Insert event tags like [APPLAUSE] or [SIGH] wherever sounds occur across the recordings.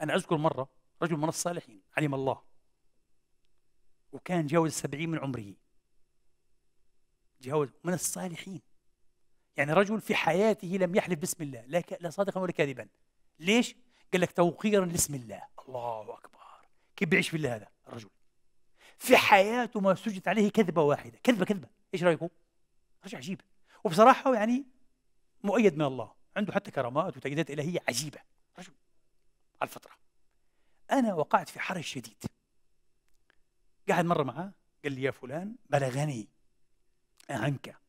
أنا أذكر مرة رجل من الصالحين علم الله وكان جاوز السبعين من عمره جاوز من الصالحين يعني رجل في حياته لم يحلف باسم الله لا, ك... لا صادقا ولا كاذبا ليش؟ قال لك توقيرا لاسم الله الله أكبر كيف بيعيش بالله هذا الرجل في حياته ما سجدت عليه كذبة واحدة كذبة كذبة إيش رأيكم؟ رجل عجيب وبصراحة يعني مؤيد من الله عنده حتى كرامات وتأييدات إلهية عجيبة على الفترة أنا وقعت في حرج شديد قاعد مرة معاه قال لي يا فلان بلغني عنك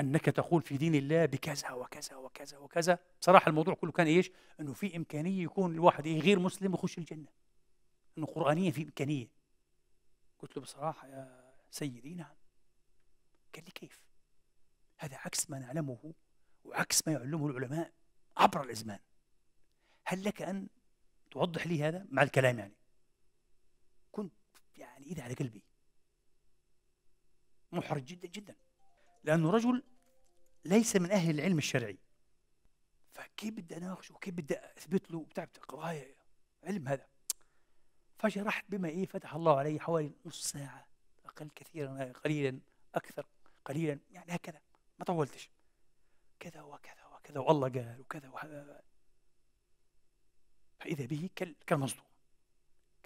أنك تقول في دين الله بكذا وكذا وكذا وكذا بصراحة الموضوع كله كان إيش أنه في إمكانية يكون الواحد إيه؟ غير مسلم يخش الجنة أنه قرآنيا في إمكانية قلت له بصراحة يا سيدي نعم قال لي كيف هذا عكس ما نعلمه وعكس ما يعلمه العلماء عبر الأزمان هل لك أن توضح لي هذا مع الكلام يعني كنت يعني ايدي على قلبي محرج جدا جدا لانه رجل ليس من اهل العلم الشرعي فكيف بدي اناقشه وكيف بدي اثبت له بتاع قضايا علم هذا فشرحت بما ايه فتح الله علي حوالي نص ساعه اقل كثيرا قليلا اكثر قليلا يعني هكذا ما طولتش كذا وكذا وكذا والله قال وكذا وكذا فإذا به كالمصدوم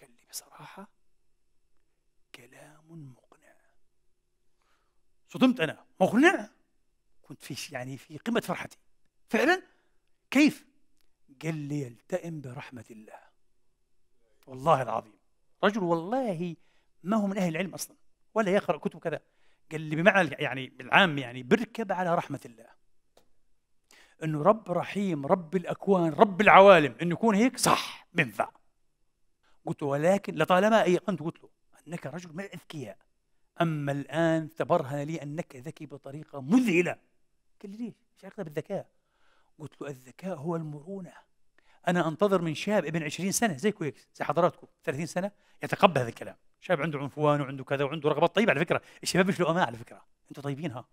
قال لي بصراحة كلام مقنع صدمت أنا مقنع كنت في يعني في قمة فرحتي فعلا كيف قال لي يلتئم برحمة الله والله العظيم رجل والله ما هو من أهل العلم أصلا ولا يقرأ كتب كذا قال لي بمعنى يعني بالعام يعني بركب على رحمة الله انه رب رحيم رب الاكوان رب العوالم انه يكون هيك صح بينفع قلت له ولكن لطالما ايقنت قلت له انك رجل من الاذكياء اما الان تبرهن لي انك ذكي بطريقه مذهله قال لي ليش؟ ايش بالذكاء؟ قلت له الذكاء هو المرونه انا انتظر من شاب ابن 20 سنه زي كويك زي حضراتكم 30 سنه يتقبل هذا الكلام شاب عنده عنفوان وعنده كذا وعنده رغبات طيبه على فكره الشباب مش لؤماء على فكره انتم طيبين ها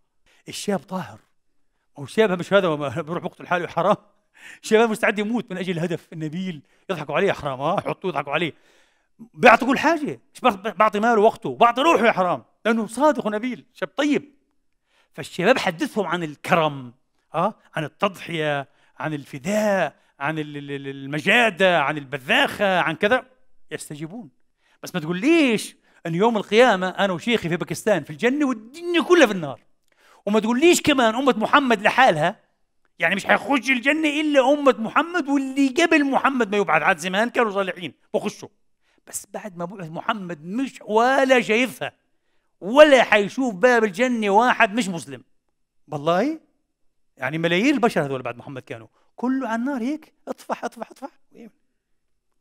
الشاب طاهر او مش هذا بروح بقتل حاله حرام شباب مستعد يموت من اجل الهدف النبيل يضحكوا عليه حرام اه يحطوه يضحكوا عليه بيعطي كل حاجه مش بعطي ماله وقته بعطي روحه يا حرام لانه صادق ونبيل شاب طيب فالشباب حدثهم عن الكرم اه عن التضحيه عن الفداء عن المجاده عن البذاخه عن كذا يستجيبون بس ما تقول ليش ان يوم القيامه انا وشيخي في باكستان في الجنه والدنيا كلها في النار وما تقوليش كمان أمة محمد لحالها يعني مش حيخش الجنة إلا أمة محمد واللي قبل محمد ما يبعث عاد زمان كانوا صالحين بخشوا بس بعد ما بعث محمد مش ولا شايفها ولا حيشوف باب الجنة واحد مش مسلم والله يعني ملايين البشر هذول بعد محمد كانوا كله على النار هيك اطفح اطفح اطفح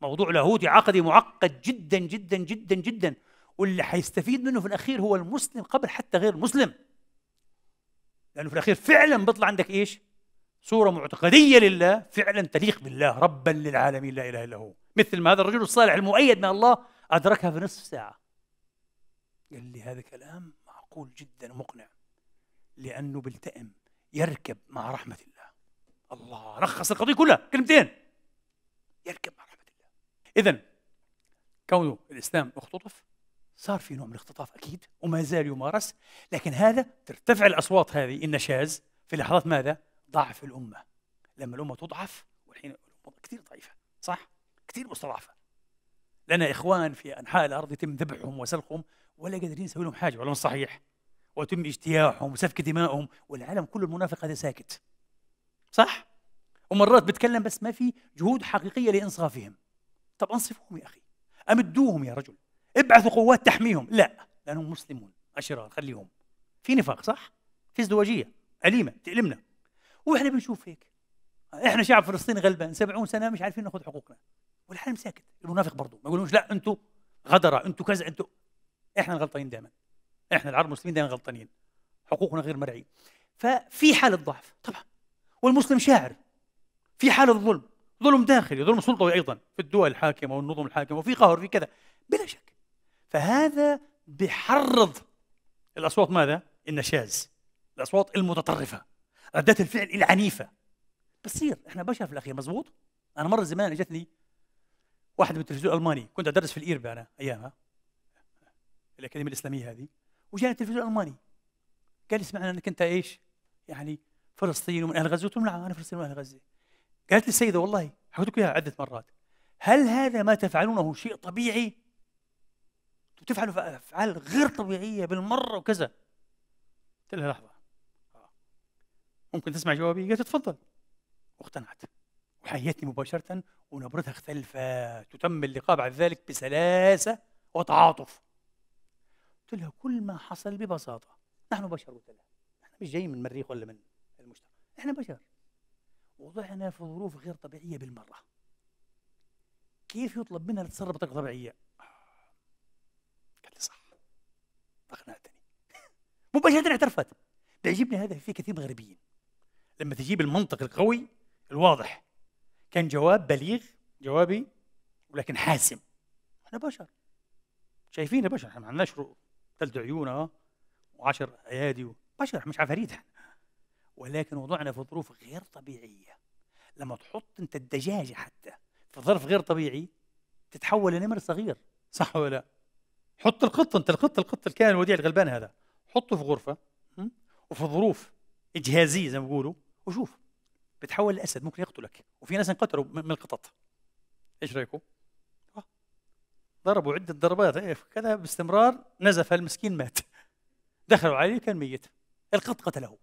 موضوع لاهوتي عقدي معقد جدا جدا جدا جدا واللي حيستفيد منه في الاخير هو المسلم قبل حتى غير المسلم لانه في الاخير فعلا بيطلع عندك ايش؟ صوره معتقديه لله فعلا تليق بالله ربا للعالمين لا اله الا هو مثل ما هذا الرجل الصالح المؤيد من الله ادركها في نصف ساعه قال لي هذا كلام معقول جدا ومقنع لانه بيلتئم يركب مع رحمه الله الله رخص القضيه كلها كلمتين يركب مع رحمه الله اذا كونه الاسلام اختطف صار في نوع من الاختطاف اكيد وما زال يمارس لكن هذا ترتفع الاصوات هذه النشاز في لحظات ماذا؟ ضعف الامه لما الامه تضعف والحين كثير ضعيفه صح؟ كثير مستضعفه لنا اخوان في انحاء الارض يتم ذبحهم وسلقهم ولا قادرين نسوي لهم حاجه ولا صحيح ويتم اجتياحهم وسفك دمائهم والعالم كله المنافق هذا ساكت صح؟ ومرات بتكلم بس ما في جهود حقيقيه لانصافهم طب انصفوهم يا اخي امدوهم يا رجل ابعثوا قوات تحميهم لا لانهم مسلمون اشرار خليهم في نفاق صح في ازدواجيه اليمه تألمنا واحنا بنشوف هيك احنا شعب فلسطيني غلبان 70 سنه مش عارفين ناخذ حقوقنا والحال ساكت المنافق برضه ما يقولوش لا انتم غدره انتم كذا انتم احنا الغلطانين دائما احنا العرب المسلمين دائما غلطانين حقوقنا غير مرعيه ففي حاله ضعف طبعا والمسلم شاعر في حاله ظلم ظلم داخلي ظلم سلطوي ايضا في الدول الحاكمه والنظم الحاكمه وفي قهر في كذا بلا شك فهذا بحرض الأصوات ماذا؟ النشاز الأصوات المتطرفة ردات الفعل العنيفة بتصير احنا بشر في الأخير مزبوط أنا مرة زمان اجتني واحد من التلفزيون الألماني كنت أدرس في الإيربا أنا أيامها الأكاديمية الإسلامية هذه وجاني التلفزيون الألماني قال لي سمعنا أنك أنت إيش يعني فلسطين ومن أهل غزة قلت له نعم أنا فلسطين ومن أهل غزة قالت لي السيدة والله حكيت لك إياها عدة مرات هل هذا ما تفعلونه شيء طبيعي وتفعلوا افعال غير طبيعيه بالمره وكذا قلت لها لحظه آه. ممكن تسمع جوابي قالت تفضل واقتنعت وحيتني مباشره ونبرتها اختلفت وتم اللقاء بعد ذلك بسلاسه وتعاطف قلت لها كل ما حصل ببساطه نحن بشر قلت لها احنا مش جايين من المريخ ولا من المشتري احنا بشر وضعنا في ظروف غير طبيعيه بالمره كيف يطلب منا نتصرف بطريقه طبيعيه فاقنعتني [LAUGHS] مباشرة اعترفت بيعجبني هذا في كثير مغربيين لما تجيب المنطق القوي الواضح كان جواب بليغ جوابي ولكن حاسم احنا بشر شايفين بشر احنا ما عندناش ثلث عيون وعشر ايادي بشر مش عفاريت ولكن وضعنا في ظروف غير طبيعيه لما تحط انت الدجاجه حتى في ظرف غير طبيعي تتحول لنمر صغير صح ولا لا؟ حط القط انت القط القط الكائن الوديع الغلبان هذا حطه في غرفه وفي ظروف اجهازيه زي ما بيقولوا وشوف بتحول لاسد ممكن يقتلك وفي ناس انقتلوا من القطط ايش رايكم؟ آه. ضربوا عده ضربات إيه، كذا باستمرار نزف المسكين مات [LAUGHS] دخلوا عليه كان ميت القط قتله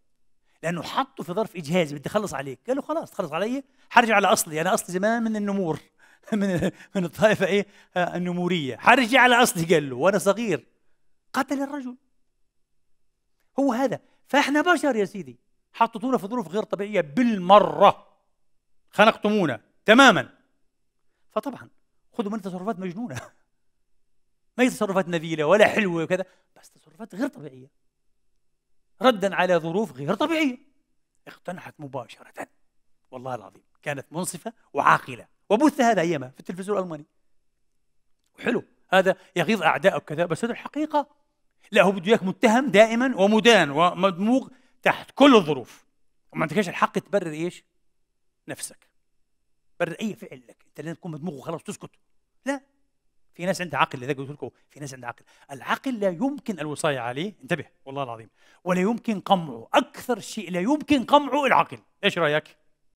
لانه حطه في ظرف اجهازي بدي اخلص عليك قال له خلاص تخلص علي حرجع على اصلي انا اصلي زمان من النمور [LAUGHS] من من الطائفه ايه آه، النموريه حرجع على اصلي قال له وانا صغير قتل الرجل هو هذا فاحنا بشر يا سيدي حطيتونا في ظروف غير طبيعيه بالمره خنقتمونا تماما فطبعا خذوا من تصرفات مجنونه [LAUGHS] ما هي تصرفات نبيله ولا حلوه وكذا بس تصرفات غير طبيعيه ردا على ظروف غير طبيعيه اقتنعت مباشره والله العظيم كانت منصفه وعاقله وبث هذا أيامها في التلفزيون الألماني حلو هذا يغيظ أعدائك كذا بس هذا الحقيقة لا هو بده إياك متهم دائما ومدان ومدموغ تحت كل الظروف وما عندكش الحق تبرر إيش نفسك برر أي فعل لك أنت لازم تكون مدموغ وخلاص تسكت لا في ناس عندها عقل لذلك قلت لكم في ناس عندها عقل العقل لا يمكن الوصاية عليه انتبه والله العظيم ولا يمكن قمعه أكثر شيء لا يمكن قمعه العقل إيش رأيك؟